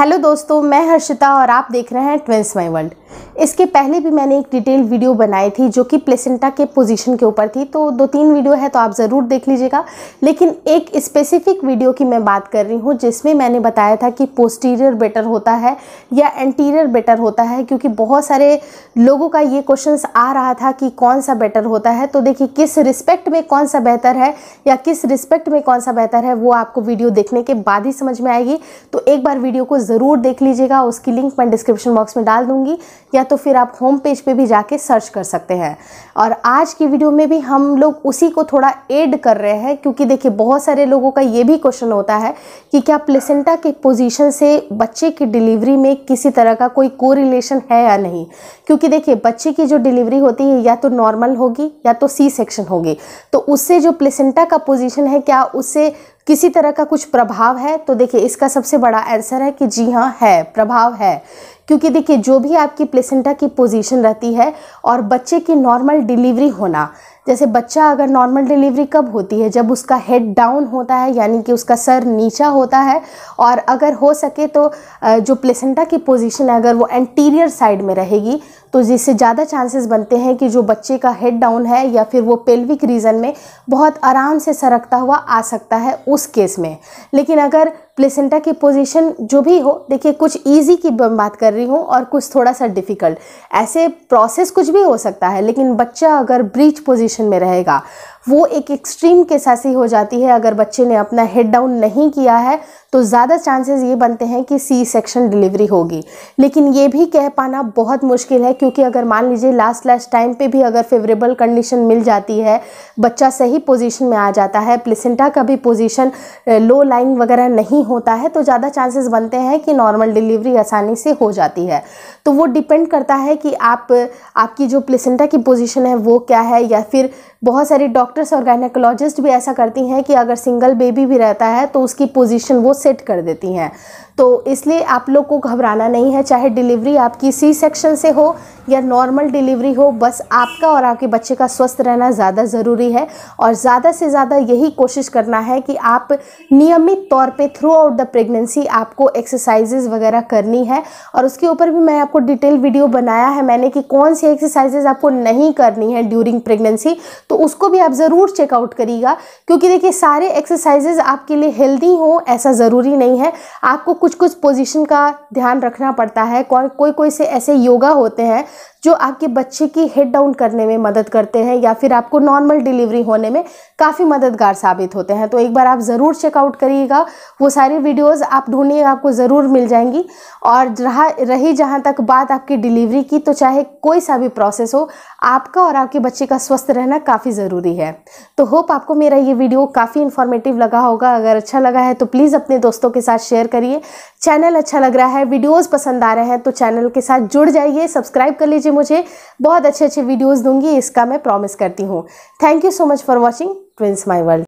hello दोस्तों मैं हर्षिता और आप देख रहे हैं ट्विंस माई वर्ल्ड इसके पहले भी मैंने एक डिटेल वीडियो बनाई थी जो कि प्लेसेंटा के पोजीशन के ऊपर थी तो दो तीन वीडियो है तो आप ज़रूर देख लीजिएगा लेकिन एक स्पेसिफिक वीडियो की मैं बात कर रही हूँ जिसमें मैंने बताया था कि पोस्टीरियर बेटर होता है या एंटीरियर बेटर होता है क्योंकि बहुत सारे लोगों का ये क्वेश्चन आ रहा था कि कौन सा बेटर होता है तो देखिए किस रिस्पेक्ट में कौन सा बेहतर है या किस रिस्पेक्ट में कौन सा बेहतर है वो आपको वीडियो देखने के बाद ही समझ में आएगी तो एक बार वीडियो को ज़रूर देख लीजिएगा उसकी लिंक मैं डिस्क्रिप्शन बॉक्स में डाल दूँगी या तो फिर आप होम पेज पे भी जाके सर्च कर सकते हैं और आज की वीडियो में भी हम लोग उसी को थोड़ा ऐड कर रहे हैं क्योंकि देखिए बहुत सारे लोगों का ये भी क्वेश्चन होता है कि क्या प्लेसेंटा के पोजीशन से बच्चे की डिलीवरी में किसी तरह का कोई कोरिलेशन है या नहीं क्योंकि देखिए बच्चे की जो डिलीवरी होती है या तो नॉर्मल होगी या तो सी सेक्शन होगी तो उससे जो प्लेसेंटा का पोजिशन है क्या उससे किसी तरह का कुछ प्रभाव है तो देखिए इसका सबसे बड़ा आंसर है कि जी हाँ है प्रभाव है क्योंकि देखिए जो भी आपकी प्लेसेंटा की पोजीशन रहती है और बच्चे की नॉर्मल डिलीवरी होना जैसे बच्चा अगर नॉर्मल डिलीवरी कब होती है जब उसका हेड डाउन होता है यानी कि उसका सर नीचा होता है और अगर हो सके तो जो प्लेसेंटा की पोजीशन है अगर वो एंटीरियर साइड में रहेगी तो जिससे ज़्यादा चांसेस बनते हैं कि जो बच्चे का हेड डाउन है या फिर वो पेल्विक रीजन में बहुत आराम से सरकता हुआ आ सकता है उस केस में लेकिन अगर प्लेसेंटा की पोजीशन जो भी हो देखिए कुछ इजी की बात कर रही हूँ और कुछ थोड़ा सा डिफ़िकल्ट ऐसे प्रोसेस कुछ भी हो सकता है लेकिन बच्चा अगर ब्रीच पोजीशन में रहेगा वो एक एक्सट्रीम केस ऐसी हो जाती है अगर बच्चे ने अपना हेड डाउन नहीं किया है तो ज़्यादा चांसेस ये बनते हैं कि सी सेक्शन डिलीवरी होगी लेकिन ये भी कह पाना बहुत मुश्किल है क्योंकि अगर मान लीजिए लास्ट लास्ट टाइम पे भी अगर फेवरेबल कंडीशन मिल जाती है बच्चा सही पोजीशन में आ जाता है प्लेसेंटा का भी पोजीशन लो लाइन वगैरह नहीं होता है तो ज़्यादा चांसेस बनते हैं कि नॉर्मल डिलीवरी आसानी से हो जाती है तो वो डिपेंड करता है कि आप आपकी जो प्लेसेंटा की पोजिशन है वो क्या है या फिर बहुत सारे डॉक्टर डॉक्टर्स और गायनेकोलॉजिस्ट भी ऐसा करती हैं कि अगर सिंगल बेबी भी रहता है तो उसकी पोजीशन वो सेट कर देती हैं तो इसलिए आप लोग को घबराना नहीं है चाहे डिलीवरी आपकी सी सेक्शन से हो या नॉर्मल डिलीवरी हो बस आपका और आपके बच्चे का स्वस्थ रहना ज़्यादा ज़रूरी है और ज़्यादा से ज़्यादा यही कोशिश करना है कि आप नियमित तौर पे थ्रू आउट द प्रेगनेंसी आपको एक्सरसाइजेज वगैरह करनी है और उसके ऊपर भी मैं आपको डिटेल वीडियो बनाया है मैंने कि कौन सी एक्सरसाइजेज आपको नहीं करनी है ड्यूरिंग प्रेगनेंसी तो उसको भी आप ज़रूर चेकआउट करिएगा क्योंकि देखिए सारे एक्सरसाइजेज आपके लिए हेल्दी हों ऐसा ज़रूरी नहीं है आपको कुछ कुछ पोजिशन का ध्यान रखना पड़ता है कोई कोई से ऐसे योगा होते हैं जो आपके बच्चे की हेड डाउन करने में मदद करते हैं या फिर आपको नॉर्मल डिलीवरी होने में काफ़ी मददगार साबित होते हैं तो एक बार आप ज़रूर चेकआउट करिएगा वो सारी वीडियोज़ आप ढूंढिए आपको ज़रूर मिल जाएंगी और रहा रही जहाँ तक बात आपकी डिलीवरी की तो चाहे कोई सा भी प्रोसेस हो आपका और आपके बच्चे का स्वस्थ रहना काफ़ी ज़रूरी है तो होप आपको मेरा ये वीडियो काफ़ी इन्फॉर्मेटिव लगा होगा अगर अच्छा लगा है तो प्लीज़ अपने दोस्तों के साथ शेयर करिए चैनल अच्छा लग रहा है वीडियोज़ पसंद आ रहे हैं तो चैनल के साथ जुड़ जाइए सब्सक्राइब कर लीजिए कीजिए मुझे बहुत अच्छे अच्छे वीडियोज़ दूंगी इसका मैं प्रॉमिस करती हूँ thank you so much for watching twins my world